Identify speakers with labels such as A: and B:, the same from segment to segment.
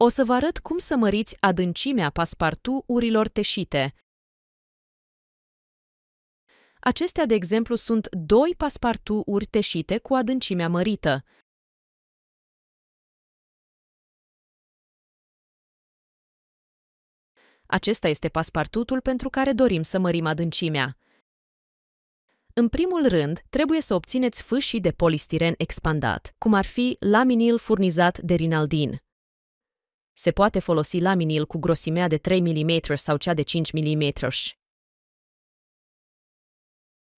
A: O să vă arăt cum să măriți adâncimea paspartu urilor teșite. Acestea, de exemplu, sunt doi paspartu uri teșite cu adâncimea mărită. Acesta este paspartutul
B: pentru care dorim să mărim adâncimea. În primul rând, trebuie să obțineți fâșii de polistiren expandat, cum ar fi laminil furnizat de Rinaldin se poate folosi laminil cu grosimea de 3 mm sau cea de 5 mm.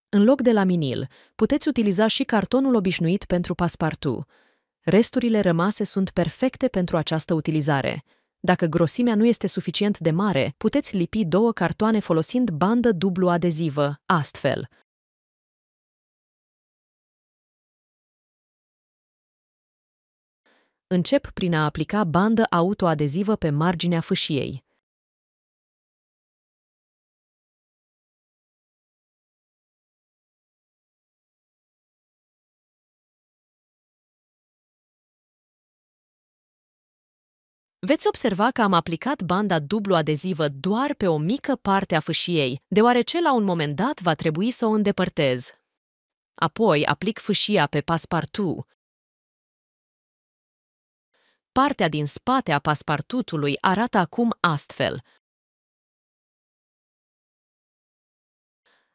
B: În loc de laminil, puteți utiliza și cartonul obișnuit pentru paspartu. Resturile rămase sunt perfecte pentru această utilizare. Dacă grosimea nu este suficient de mare, puteți lipi două cartoane folosind bandă dublu adezivă, astfel.
A: Încep prin a aplica bandă autoadezivă pe marginea fâșiei.
B: Veți observa că am aplicat banda dublu adezivă doar pe o mică parte a fâșiei, deoarece la un moment dat va trebui să o îndepărtez. Apoi aplic fâșia pe paspartu,
A: Partea din spate a paspartutului arată acum astfel.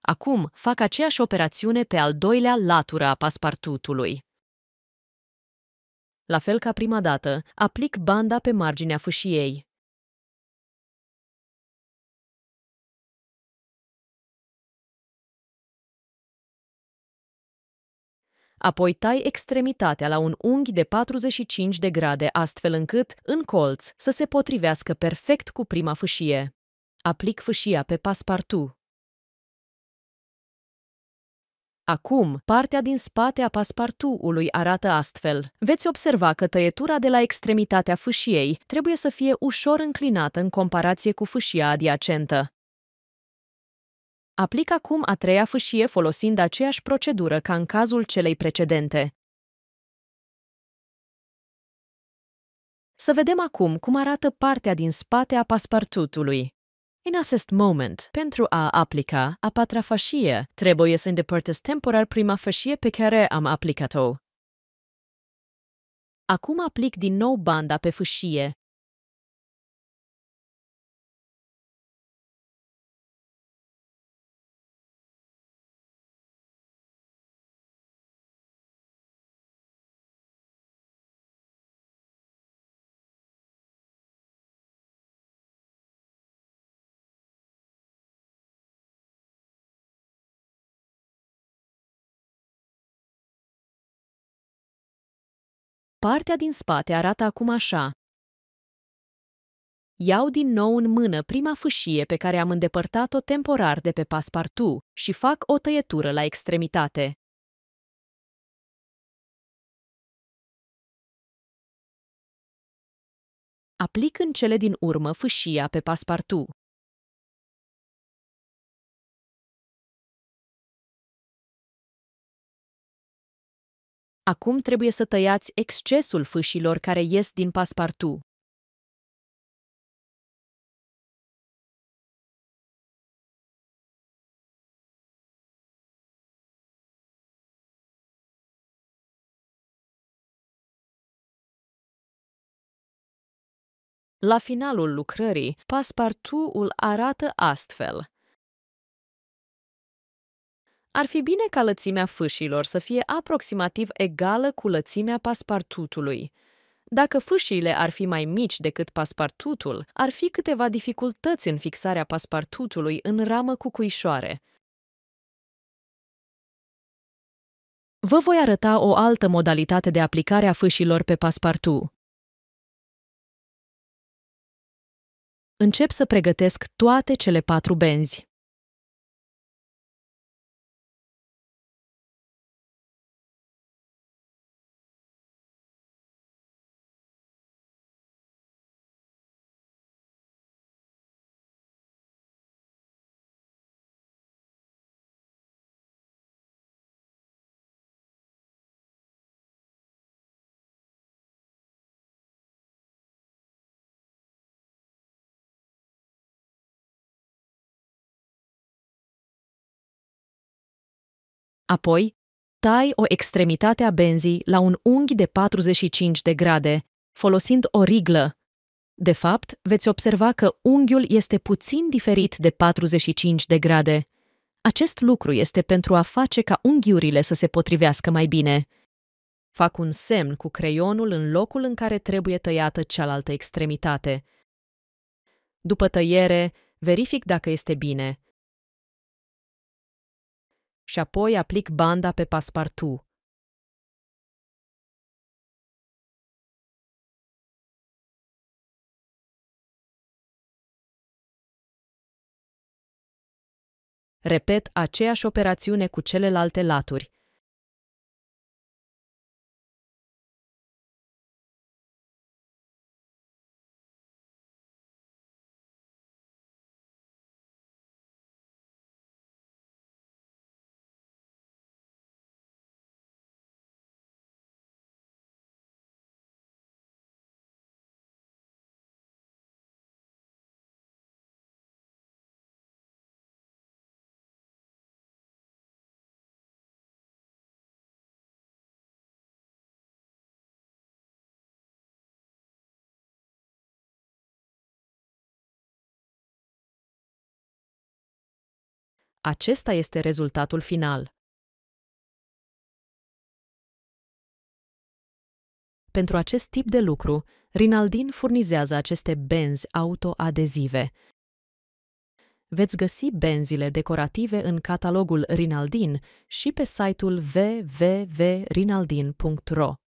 A: Acum fac aceeași operațiune pe al doilea latură a paspartutului. La fel ca prima dată, aplic banda pe marginea fâșiei.
B: apoi tai extremitatea la un unghi de 45 de grade, astfel încât, în colț, să se potrivească perfect cu prima fâșie. Aplic fâșia pe paspartu. Acum, partea din spate a paspartuului arată astfel. Veți observa că tăietura de la extremitatea fâșiei trebuie să fie ușor înclinată în comparație cu fâșia adiacentă. Aplic acum a treia fâșie folosind aceeași procedură ca în
A: cazul celei precedente.
B: Să vedem acum cum arată partea din spate a paspartutului. În acest moment, pentru a aplica a patra fâșie, trebuie să îndepărtez temporar prima fâșie pe care am aplicat-o. Acum aplic din nou banda
A: pe fâșie, Partea din spate arată acum așa.
B: Iau din nou în mână prima fâșie pe care am îndepărtat-o temporar de pe paspartu și fac o tăietură la extremitate.
A: Aplic în cele din urmă fâșia pe paspartu. Acum trebuie să tăiați excesul fâșilor care ies din paspartu. La finalul lucrării, paspartuul arată astfel
B: – ar fi bine ca lățimea fâșilor să fie aproximativ egală cu lățimea paspartutului. Dacă fâșiile ar fi mai mici decât paspartutul, ar fi câteva dificultăți în fixarea paspartutului în ramă cu cuișoare.
A: Vă voi arăta o altă modalitate de aplicare a fâșilor pe paspartu. Încep să pregătesc toate cele patru benzi. Apoi, tai
B: o extremitate a benzii la un unghi de 45 de grade, folosind o riglă. De fapt, veți observa că unghiul este puțin diferit de 45 de grade. Acest lucru este pentru a face ca unghiurile să se potrivească mai bine. Fac un semn cu creionul în locul în care trebuie tăiată cealaltă extremitate. După tăiere, verific dacă este bine – și apoi aplic banda pe paspartu.
A: Repet aceeași operațiune cu celelalte laturi, Acesta este rezultatul final. Pentru acest tip de lucru,
B: Rinaldin furnizează aceste benzi autoadezive. Veți găsi benzile decorative în catalogul Rinaldin și pe site-ul www.rinaldin.ro.